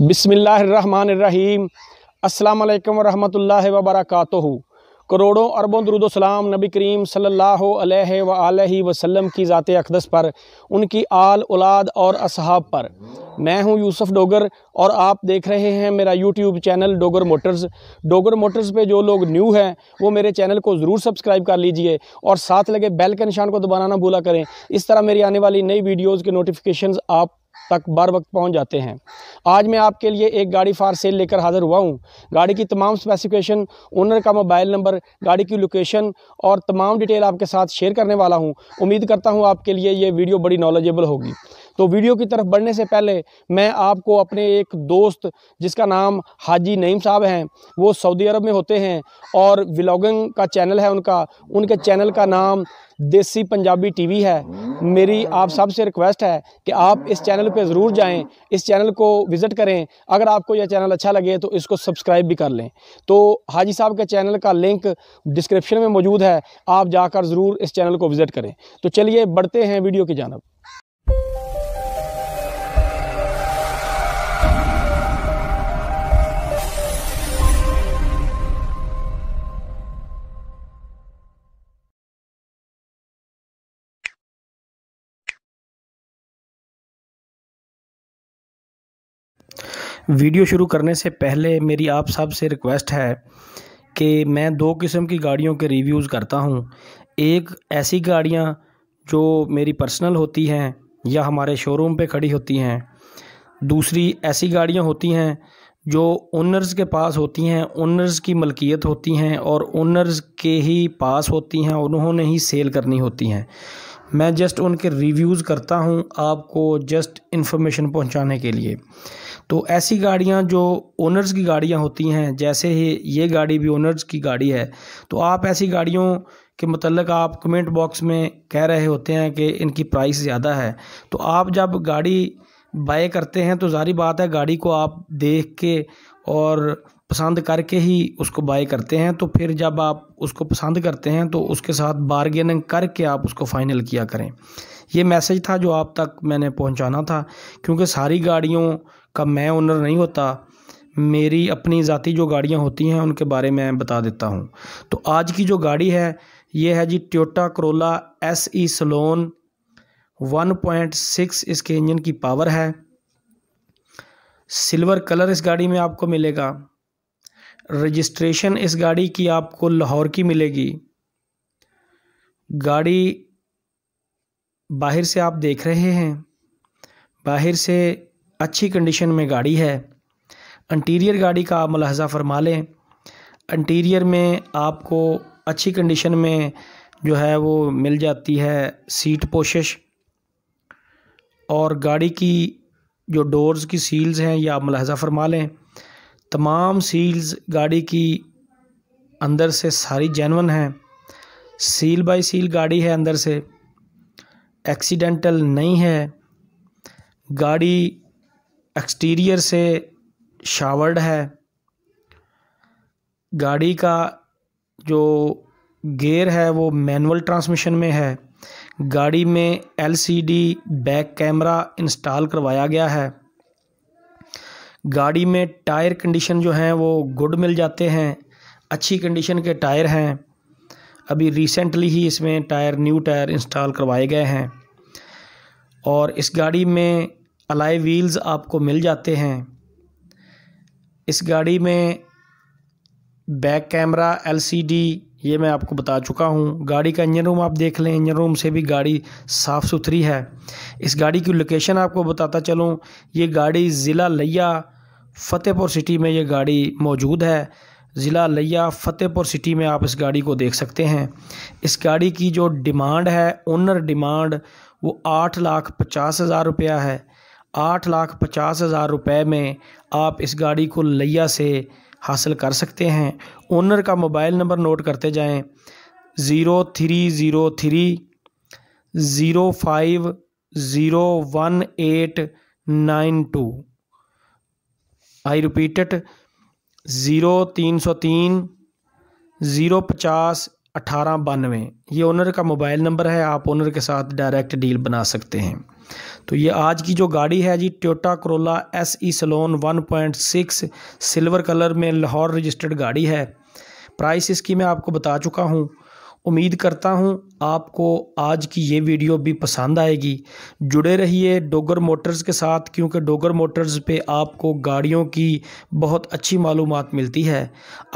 बिसमीम् अल्लाम वरहमल वबरक करोड़ों अरबों दरुदोसलाम नबी करीम सल्लल्लाहु अलैहि व की ज़ात अकदस पर उनकी आल औलाद और असहाब पर मैं हूं यूसुफ डोगर और आप देख रहे हैं मेरा YouTube channel Dogar motors Dogar motors पे जो लोग न्यू हैं वो मेरे चैनल को ज़रूर सब्सक्राइब कर लीजिए और साथ लगे बेल के निशान को दबाना ना भूला करें इस तरह मेरी आने वाली नई वीडियोज़ के नोटिफिकेशन आप तक बार वक्त पहुंच जाते हैं आज मैं आपके लिए एक गाड़ी फार सेल लेकर हाज़िर हुआ हूं गाड़ी की तमाम स्पेसिफिकेशन ओनर का मोबाइल नंबर गाड़ी की लोकेशन और तमाम डिटेल आपके साथ शेयर करने वाला हूं उम्मीद करता हूं आपके लिए ये वीडियो बड़ी नॉलेजेबल होगी तो वीडियो की तरफ बढ़ने से पहले मैं आपको अपने एक दोस्त जिसका नाम हाजी नईम साहब हैं वो सऊदी अरब में होते हैं और व्लॉगिंग का चैनल है उनका उनके चैनल का नाम देसी पंजाबी टीवी है मेरी आप सब से रिक्वेस्ट है कि आप इस चैनल पे ज़रूर जाएं इस चैनल को विज़िट करें अगर आपको यह चैनल अच्छा लगे तो इसको सब्सक्राइब भी कर लें तो हाजी साहब के चैनल का लिंक डिस्क्रिप्शन में मौजूद है आप जाकर ज़रूर इस चैनल को विज़िट करें तो चलिए बढ़ते हैं वीडियो की जानब वीडियो शुरू करने से पहले मेरी आप सब से रिक्वेस्ट है कि मैं दो किस्म की गाड़ियों के रिव्यूज़ करता हूँ एक ऐसी गाड़ियाँ जो मेरी पर्सनल होती हैं या हमारे शोरूम पे खड़ी होती हैं दूसरी ऐसी गाड़ियाँ होती हैं जो ओनर्स के पास होती हैं ओनर्स की मलकियत होती हैं और ओनर्स के ही पास होती हैं उन्होंने ही सेल करनी होती हैं मैं जस्ट उनके रिव्यूज़ करता हूँ आपको जस्ट इन्फॉर्मेशन पहुँचाने के लिए तो ऐसी गाड़ियाँ जो ओनर्स की गाड़ियाँ होती हैं जैसे ही ये गाड़ी भी ओनर्स की गाड़ी है तो आप ऐसी गाड़ियों के मतलब आप कमेंट बॉक्स में कह रहे होते हैं कि इनकी प्राइस ज़्यादा है तो आप जब गाड़ी बाय करते हैं तो जारी बात है गाड़ी को आप देख के और पसंद करके ही उसको बाय करते हैं तो फिर जब आप उसको पसंद करते हैं तो उसके साथ बारगेनिंग करके आप उसको फ़ाइनल किया करें ये मैसेज था जो आप तक मैंने पहुंचाना था क्योंकि सारी गाड़ियों का मैं ओनर नहीं होता मेरी अपनी ज़ाती जो गाड़ियाँ होती हैं उनके बारे में बता देता हूँ तो आज की जो गाड़ी है ये है जी Toyota Corolla S E saloon one इसके इंजन की पावर है सिल्वर कलर इस गाड़ी में आपको मिलेगा रजिस्ट्रेशन इस गाड़ी की आपको लाहौर की मिलेगी गाड़ी बाहर से आप देख रहे हैं बाहर से अच्छी कंडीशन में गाड़ी है इंटीरियर गाड़ी का आप मुलाजा फरमा लें इंटीरियर में आपको अच्छी कंडीशन में जो है वो मिल जाती है सीट पोशिश और गाड़ी की जो डोर्स की सील्स हैं ये आप मुलाजा फरमा लें तमाम सील्स गाड़ी की अंदर से सारी जैनवन हैं सील बाय सील गाड़ी है अंदर से एक्सीडेंटल नहीं है गाड़ी एक्सटीरियर से शावर्ड है गाड़ी का जो गेयर है वो मैनुअल ट्रांसमिशन में है गाड़ी में एलसीडी बैक कैमरा इंस्टॉल करवाया गया है गाड़ी में टायर कंडीशन जो हैं वो गुड मिल जाते हैं अच्छी कंडीशन के टायर हैं अभी रिसेंटली ही इसमें टायर न्यू टायर इंस्टॉल करवाए गए हैं और इस गाड़ी में अलाई व्हील्स आपको मिल जाते हैं इस गाड़ी में बैक कैमरा एलसीडी ये मैं आपको बता चुका हूँ गाड़ी का इंजन रूम आप देख लें इंजन रूम से भी गाड़ी साफ़ सुथरी है इस गाड़ी की लोकेशन आपको बताता चलूँ ये गाड़ी ज़िला लिया फ़तेहपुर सिटी में ये गाड़ी मौजूद है ज़िला लिया फ़तेहपुर सिटी में आप इस गाड़ी को देख सकते हैं इस गाड़ी की जो डिमांड है ओनर डिमांड वो आठ लाख पचास हज़ार रुपया है आठ लाख पचास हज़ार रुपये में आप इस गाड़ी को लिया से हासिल कर सकते हैं ओनर का मोबाइल नंबर नोट करते जाएं zero three zero three zero five zero one eight nine two I repeated zero तीन सौ तीन ज़ीरो पचास अठारह बानवे ये ओनर का मोबाइल नंबर है आप ओनर के साथ डायरेक्ट डील बना सकते हैं तो ये आज की जो गाड़ी है जी Toyota Corolla S E saloon one point six silver colour में लाहौर रजिस्टर्ड गाड़ी है प्राइस इसकी मैं आपको बता चुका हूँ उम्मीद करता हूँ आपको आज की ये वीडियो भी पसंद आएगी जुड़े रहिए डोगर मोटर्स के साथ क्योंकि डोगर मोटर्स पे आपको गाड़ियों की बहुत अच्छी मालूम मिलती है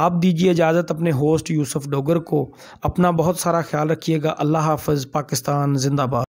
आप दीजिए इजाज़त अपने होस्ट यूसुफ डोगर को अपना बहुत सारा ख्याल रखिएगा अल्लाह हाफ़ पाकिस्तान जिंदाबाद